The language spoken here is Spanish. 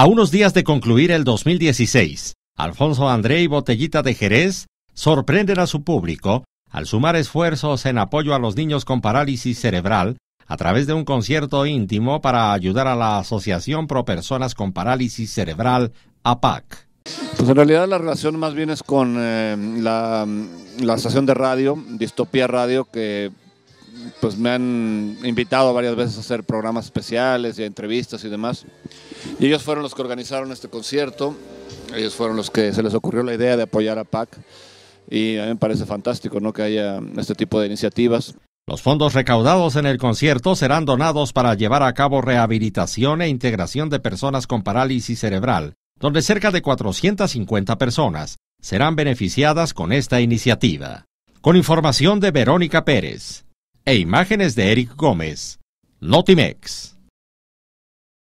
A unos días de concluir el 2016, Alfonso André y Botellita de Jerez sorprenden a su público al sumar esfuerzos en apoyo a los niños con parálisis cerebral a través de un concierto íntimo para ayudar a la Asociación Pro Personas con Parálisis Cerebral, APAC. Pues en realidad la relación más bien es con eh, la, la, estación de radio, Distopía Radio, que pues me han invitado varias veces a hacer programas especiales y entrevistas y demás. Y ellos fueron los que organizaron este concierto, ellos fueron los que se les ocurrió la idea de apoyar a PAC y a mí me parece fantástico ¿no? que haya este tipo de iniciativas. Los fondos recaudados en el concierto serán donados para llevar a cabo rehabilitación e integración de personas con parálisis cerebral, donde cerca de 450 personas serán beneficiadas con esta iniciativa. Con información de Verónica Pérez e imágenes de Eric Gómez. Notimex.